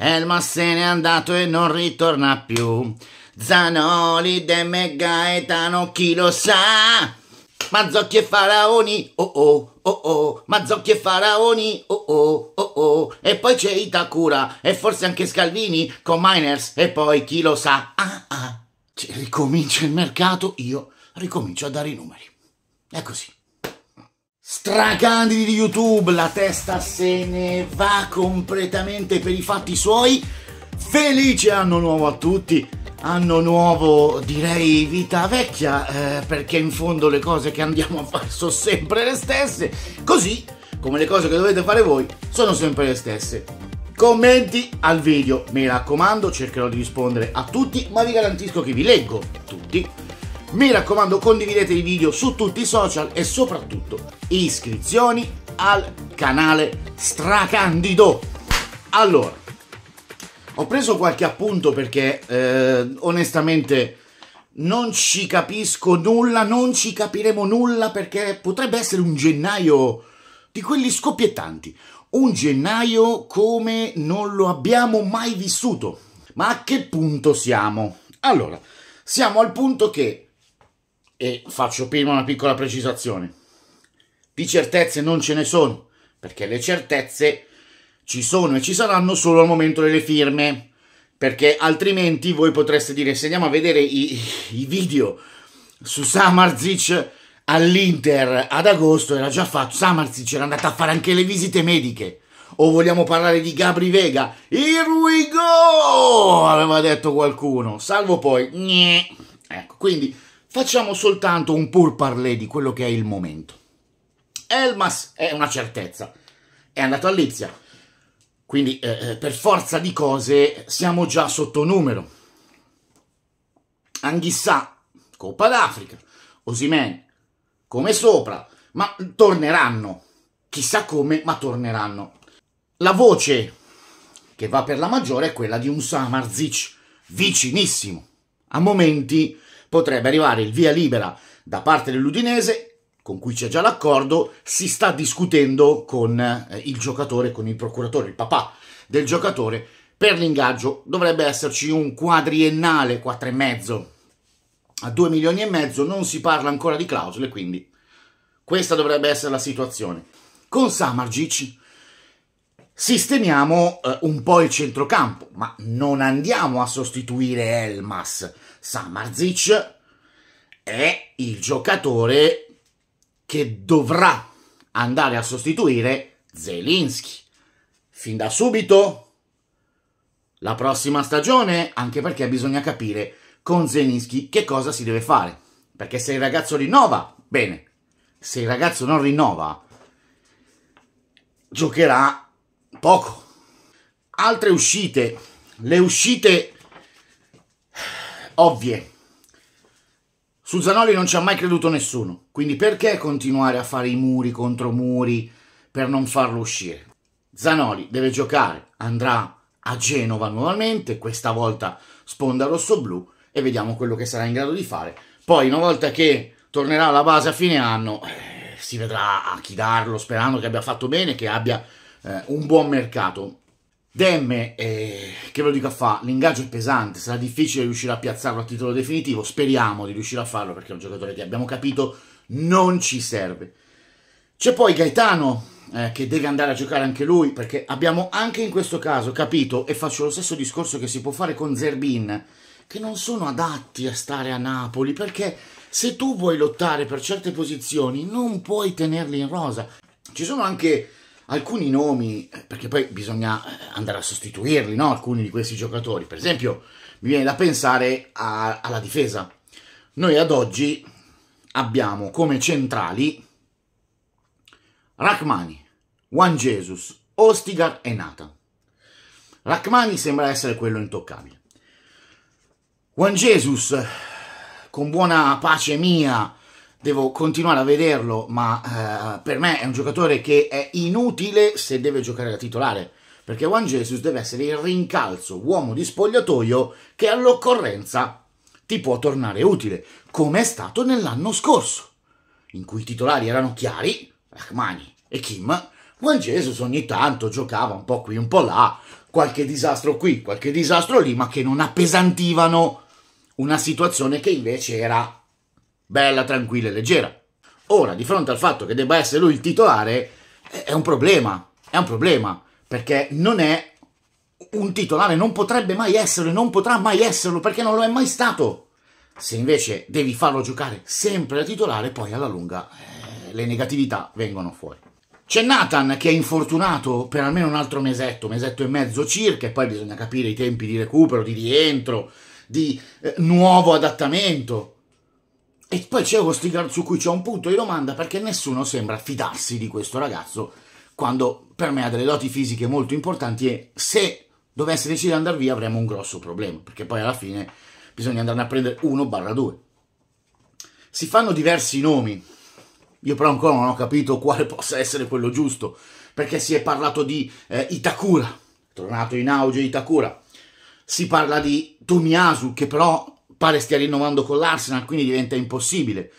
Elma se n'è andato e non ritorna più. Zanoli, Demme, Gaetano, chi lo sa? Mazzocchi e faraoni, oh oh, oh oh, Mazzocchi e faraoni, oh oh, oh oh. E poi c'è Itakura e forse anche Scalvini con Miners e poi chi lo sa? Ah ah, cioè, ricomincia il mercato, io ricomincio a dare i numeri. È così stracandidi di YouTube, la testa se ne va completamente per i fatti suoi. Felice anno nuovo a tutti, anno nuovo direi vita vecchia, eh, perché in fondo le cose che andiamo a fare sono sempre le stesse, così come le cose che dovete fare voi sono sempre le stesse. Commenti al video, mi raccomando, cercherò di rispondere a tutti, ma vi garantisco che vi leggo tutti mi raccomando condividete i video su tutti i social e soprattutto iscrizioni al canale Stracandido. Allora, ho preso qualche appunto perché eh, onestamente non ci capisco nulla, non ci capiremo nulla perché potrebbe essere un gennaio di quelli scoppiettanti. Un gennaio come non lo abbiamo mai vissuto. Ma a che punto siamo? Allora, siamo al punto che e faccio prima una piccola precisazione. Di certezze non ce ne sono, perché le certezze ci sono e ci saranno solo al momento delle firme, perché altrimenti voi potreste dire se andiamo a vedere i, i video su Samarzic all'Inter ad agosto era già fatto, Samarzic era andata a fare anche le visite mediche. O vogliamo parlare di Gabri Vega? Here we go! Aveva detto qualcuno. Salvo poi... Gnè. Ecco, quindi Facciamo soltanto un pur parler di quello che è il momento. Elmas è una certezza, è andato a Lipsia, quindi eh, eh per forza di cose siamo già sotto numero. Anghissà, Coppa d'Africa, Osimen, come sopra, ma torneranno, chissà come, ma torneranno. La voce che va per la maggiore è quella di un Samarzic vicinissimo, a momenti potrebbe arrivare il via libera da parte dell'Udinese, con cui c'è già l'accordo, si sta discutendo con eh, il giocatore, con il procuratore, il papà del giocatore, per l'ingaggio. Dovrebbe esserci un quadriennale, 4,5 a 2 milioni e mezzo, non si parla ancora di clausole, quindi questa dovrebbe essere la situazione. Con Samargic Sistemiamo eh, un po' il centrocampo, ma non andiamo a sostituire Elmas. Samarzic è il giocatore che dovrà andare a sostituire Zelinski. Fin da subito, la prossima stagione, anche perché bisogna capire con Zelinski che cosa si deve fare. Perché se il ragazzo rinnova, bene. Se il ragazzo non rinnova, giocherà poco. Altre uscite, le uscite ovvie. Su Zanoli non ci ha mai creduto nessuno, quindi perché continuare a fare i muri contro muri per non farlo uscire? Zanoli deve giocare, andrà a Genova nuovamente, questa volta sponda rosso-blu e vediamo quello che sarà in grado di fare. Poi una volta che tornerà alla base a fine anno eh, si vedrà a chi darlo sperando che abbia fatto bene, che abbia eh, un buon mercato. Demme, eh, che ve lo dico a fa, l'ingaggio è pesante, sarà difficile riuscire a piazzarlo a titolo definitivo, speriamo di riuscire a farlo perché è un giocatore che abbiamo capito non ci serve. C'è poi Gaetano eh, che deve andare a giocare anche lui perché abbiamo anche in questo caso capito e faccio lo stesso discorso che si può fare con Zerbin che non sono adatti a stare a Napoli perché se tu vuoi lottare per certe posizioni non puoi tenerli in rosa. Ci sono anche alcuni nomi, eh, perché poi bisogna eh, andare a sostituirli, no? alcuni di questi giocatori. Per esempio, mi viene da pensare a, alla difesa. Noi ad oggi abbiamo come centrali Rachmani, Juan Jesus, Ostigar e Nathan. Rachmani sembra essere quello intoccabile. Juan Jesus, con buona pace mia, devo continuare a vederlo, ma eh, per me è un giocatore che è inutile se deve giocare da titolare, perché Juan Jesus deve essere il rincalzo, uomo di spogliatoio, che all'occorrenza ti può tornare utile, come è stato nell'anno scorso, in cui i titolari erano chiari, Rahmani e Kim, Juan Jesus ogni tanto giocava un po' qui, un po' là, qualche disastro qui, qualche disastro lì, ma che non appesantivano una situazione che invece era bella, tranquilla e leggera. Ora, di fronte al fatto che debba essere lui il titolare, è un problema, è un problema, perché non è un titolare, non potrebbe mai esserlo non potrà mai esserlo perché non lo è mai stato. Se invece devi farlo giocare sempre da titolare, poi alla lunga eh, le negatività vengono fuori. C'è Nathan che è infortunato per almeno un altro mesetto, mesetto e mezzo circa, e poi bisogna capire i tempi di recupero, di rientro, di eh, nuovo adattamento. E poi c'è Ostigar su cui c'è un punto di domanda perché nessuno sembra fidarsi di questo ragazzo quando per me ha delle doti fisiche molto importanti e se dovesse decidere di andare via avremmo un grosso problema perché poi alla fine bisogna andarne a prendere uno barra due. Si fanno diversi nomi, io però ancora non ho capito quale possa essere quello giusto perché si è parlato di eh, Itakura, tornato in auge Itakura, si parla di Tomiasu che però pare stia rinnovando con l'Arsenal, quindi diventa impossibile.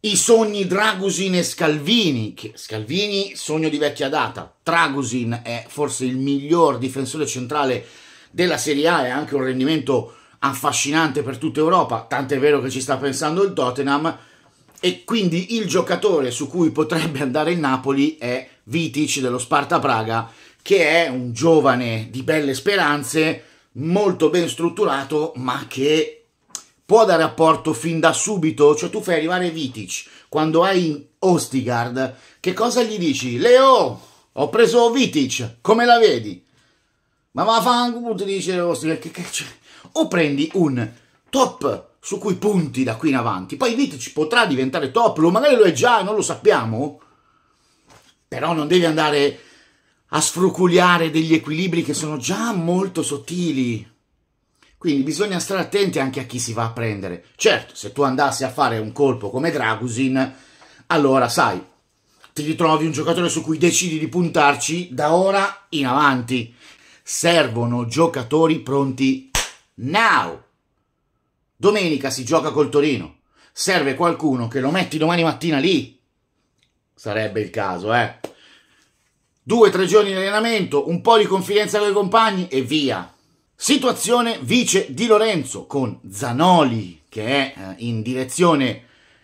I sogni Dragusin e Scalvini, che Scalvini sogno di vecchia data, Dragusin è forse il miglior difensore centrale della Serie A e ha anche un rendimento affascinante per tutta Europa, tant'è vero che ci sta pensando il Tottenham e quindi il giocatore su cui potrebbe andare il Napoli è Vitic dello Sparta Praga, che è un giovane di belle speranze, molto ben strutturato, ma che può dare apporto fin da subito, cioè tu fai arrivare Vitic quando hai Ostigard, che cosa gli dici? Leo, ho preso Vitic, come la vedi? Ma va fango, ti dice Ostigard, che, che, o prendi un top su cui punti da qui in avanti, poi Vitic potrà diventare top, lo magari lo è già, non lo sappiamo, però non devi andare a sfruculiare degli equilibri che sono già molto sottili. Quindi bisogna stare attenti anche a chi si va a prendere. Certo, se tu andassi a fare un colpo come Dragusin, allora sai, ti ritrovi un giocatore su cui decidi di puntarci da ora in avanti. Servono giocatori pronti now. Domenica si gioca col Torino. Serve qualcuno che lo metti domani mattina lì. Sarebbe il caso, eh. Due tre giorni di allenamento, un po' di confidenza con i compagni e via. Situazione vice di Lorenzo con Zanoli che è eh, in direzione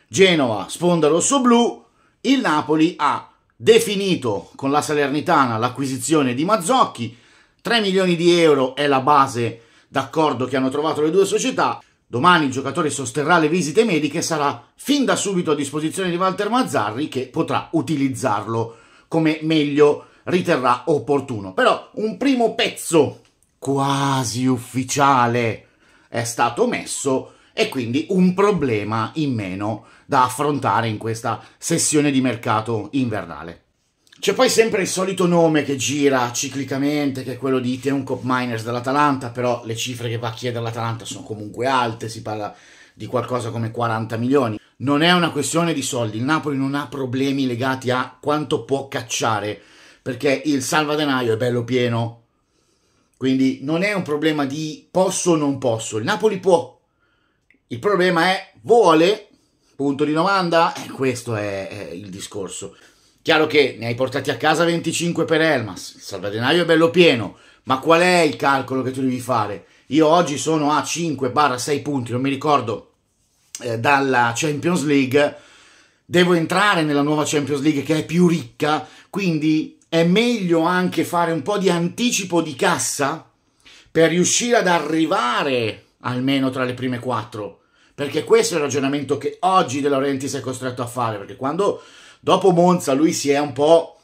Genova, sponda rosso-blu. Il Napoli ha definito con la Salernitana l'acquisizione di Mazzocchi. 3 milioni di euro è la base d'accordo che hanno trovato le due società. Domani il giocatore sosterrà le visite mediche e sarà fin da subito a disposizione di Walter Mazzarri che potrà utilizzarlo come meglio riterrà opportuno. Però un primo pezzo quasi ufficiale è stato messo e quindi un problema in meno da affrontare in questa sessione di mercato invernale. C'è poi sempre il solito nome che gira ciclicamente, che è quello di Iteon Miners dell'Atalanta, però le cifre che va a chiedere l'Atalanta sono comunque alte, si parla di qualcosa come 40 milioni. Non è una questione di soldi, il Napoli non ha problemi legati a quanto può cacciare, perché il salvadenaio è bello pieno, quindi non è un problema di posso o non posso, il Napoli può. Il problema è vuole, punto di domanda, e eh, questo è, è il discorso. Chiaro che ne hai portati a casa 25 per Elmas, il salvadenario è bello pieno, ma qual è il calcolo che tu devi fare? Io oggi sono a 5-6 punti, non mi ricordo, eh, dalla Champions League. Devo entrare nella nuova Champions League che è più ricca, quindi è meglio anche fare un po' di anticipo di cassa per riuscire ad arrivare almeno tra le prime quattro. Perché questo è il ragionamento che oggi De Laurenti si è costretto a fare. Perché quando dopo Monza lui si è un po'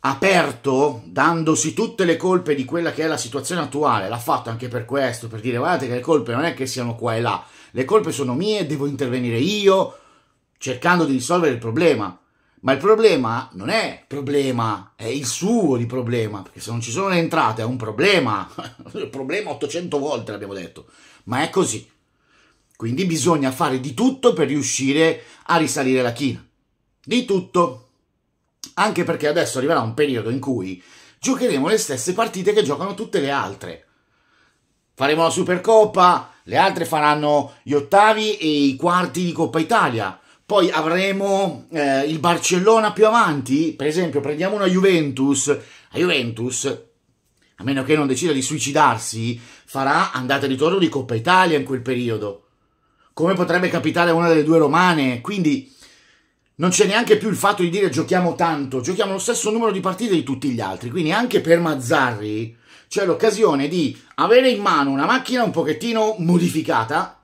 aperto, dandosi tutte le colpe di quella che è la situazione attuale, l'ha fatto anche per questo, per dire guardate che le colpe non è che siano qua e là, le colpe sono mie, devo intervenire io, cercando di risolvere il problema ma il problema non è problema, è il suo di problema, perché se non ci sono le entrate è un problema, il problema 800 volte l'abbiamo detto, ma è così. Quindi bisogna fare di tutto per riuscire a risalire la china. Di tutto. Anche perché adesso arriverà un periodo in cui giocheremo le stesse partite che giocano tutte le altre. Faremo la Supercoppa, le altre faranno gli ottavi e i quarti di Coppa Italia poi avremo eh, il Barcellona più avanti, per esempio prendiamo una Juventus, la Juventus, a meno che non decida di suicidarsi, farà andata e ritorno di Coppa Italia in quel periodo, come potrebbe capitare a una delle due romane, quindi non c'è neanche più il fatto di dire giochiamo tanto, giochiamo lo stesso numero di partite di tutti gli altri, quindi anche per Mazzarri c'è l'occasione di avere in mano una macchina un pochettino modificata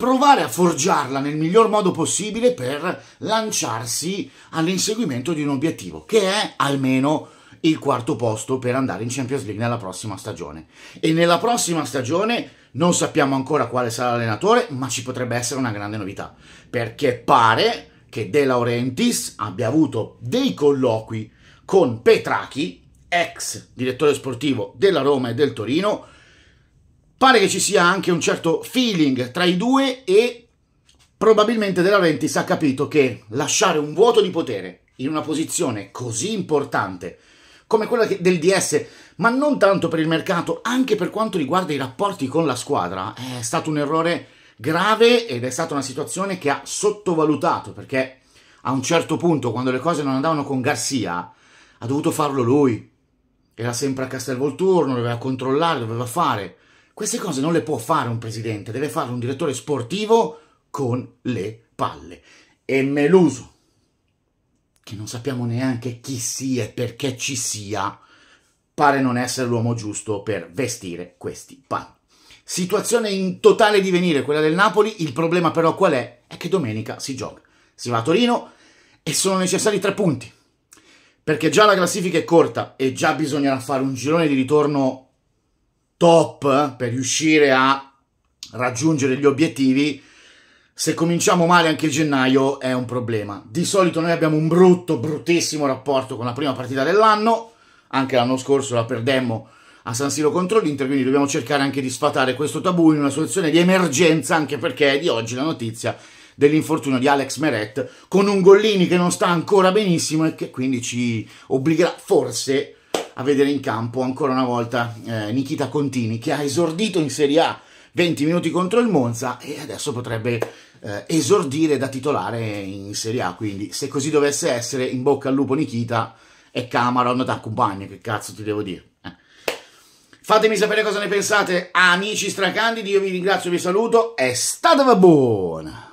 provare a forgiarla nel miglior modo possibile per lanciarsi all'inseguimento di un obiettivo, che è almeno il quarto posto per andare in Champions League nella prossima stagione. E nella prossima stagione non sappiamo ancora quale sarà l'allenatore, ma ci potrebbe essere una grande novità, perché pare che De Laurentiis abbia avuto dei colloqui con Petrachi, ex direttore sportivo della Roma e del Torino, Pare che ci sia anche un certo feeling tra i due e probabilmente della Laurentiis ha capito che lasciare un vuoto di potere in una posizione così importante come quella del DS, ma non tanto per il mercato, anche per quanto riguarda i rapporti con la squadra, è stato un errore grave ed è stata una situazione che ha sottovalutato perché a un certo punto, quando le cose non andavano con Garcia, ha dovuto farlo lui. Era sempre a Castelvolturno, doveva controllare, doveva fare. Queste cose non le può fare un presidente, deve farle un direttore sportivo con le palle. E Meluso, che non sappiamo neanche chi sia e perché ci sia, pare non essere l'uomo giusto per vestire questi panni. Situazione in totale divenire quella del Napoli, il problema però qual è? È che domenica si gioca. Si va a Torino e sono necessari tre punti, perché già la classifica è corta e già bisognerà fare un girone di ritorno top per riuscire a raggiungere gli obiettivi, se cominciamo male anche il gennaio è un problema. Di solito noi abbiamo un brutto, bruttissimo rapporto con la prima partita dell'anno, anche l'anno scorso la perdemmo a San Siro contro l'Inter, quindi dobbiamo cercare anche di sfatare questo tabù in una situazione di emergenza, anche perché è di oggi la notizia dell'infortunio di Alex Meret con un Gollini che non sta ancora benissimo e che quindi ci obbligherà forse a vedere in campo ancora una volta eh, Nikita Contini che ha esordito in Serie A 20 minuti contro il Monza e adesso potrebbe eh, esordire da titolare in Serie A, quindi se così dovesse essere in bocca al lupo Nikita e Cameron da compagno, che cazzo ti devo dire. Eh. Fatemi sapere cosa ne pensate, amici stracandidi, io vi ringrazio, vi saluto è state buona!